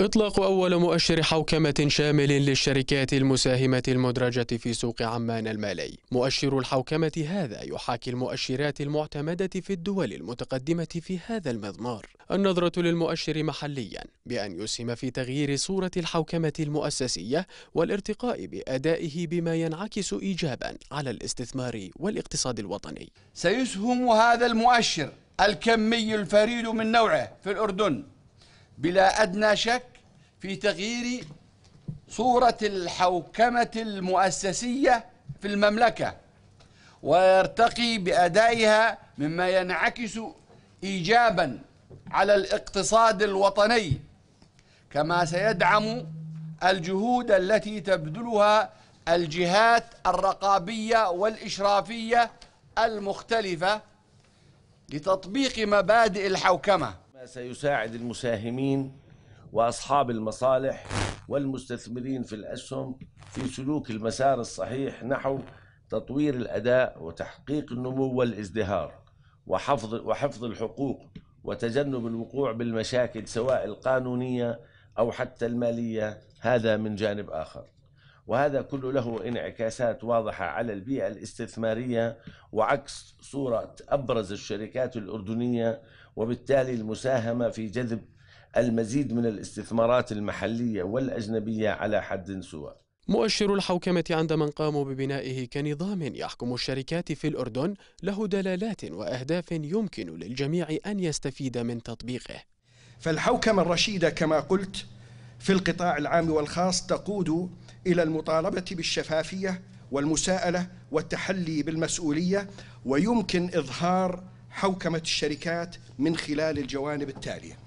إطلاق أول مؤشر حوكمة شامل للشركات المساهمة المدرجة في سوق عمان المالي مؤشر الحوكمة هذا يحاكي المؤشرات المعتمدة في الدول المتقدمة في هذا المضمار النظرة للمؤشر محليا بأن يسهم في تغيير صورة الحوكمة المؤسسية والارتقاء بأدائه بما ينعكس إيجابا على الاستثمار والاقتصاد الوطني سيسهم هذا المؤشر الكمي الفريد من نوعه في الأردن بلا أدنى شك في تغيير صورة الحوكمة المؤسسية في المملكة ويرتقي بأدائها مما ينعكس إيجابا على الاقتصاد الوطني كما سيدعم الجهود التي تبذلها الجهات الرقابية والإشرافية المختلفة لتطبيق مبادئ الحوكمة سيساعد المساهمين واصحاب المصالح والمستثمرين في الاسهم في سلوك المسار الصحيح نحو تطوير الاداء وتحقيق النمو والازدهار وحفظ وحفظ الحقوق وتجنب الوقوع بالمشاكل سواء القانونيه او حتى الماليه هذا من جانب اخر وهذا كله له انعكاسات واضحه على البيئه الاستثماريه وعكس صوره ابرز الشركات الاردنيه وبالتالي المساهمة في جذب المزيد من الاستثمارات المحلية والأجنبية على حد سواء مؤشر الحوكمة عند من قاموا ببنائه كنظام يحكم الشركات في الأردن له دلالات وأهداف يمكن للجميع أن يستفيد من تطبيقه فالحوكمة الرشيدة كما قلت في القطاع العام والخاص تقود إلى المطالبة بالشفافية والمساءلة والتحلي بالمسؤولية ويمكن إظهار حوكمة الشركات من خلال الجوانب التالية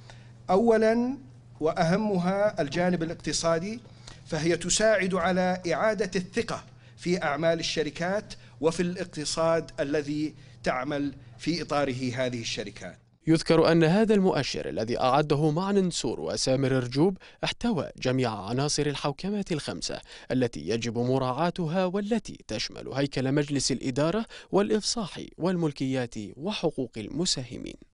أولا وأهمها الجانب الاقتصادي فهي تساعد على إعادة الثقة في أعمال الشركات وفي الاقتصاد الذي تعمل في إطاره هذه الشركات يذكر أن هذا المؤشر الذي أعده معن سور وسامر رجوب احتوى جميع عناصر الحوكمة الخمسة التي يجب مراعاتها والتي تشمل هيكل مجلس الإدارة والإفصاح والملكيات وحقوق المساهمين